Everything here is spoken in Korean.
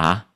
자,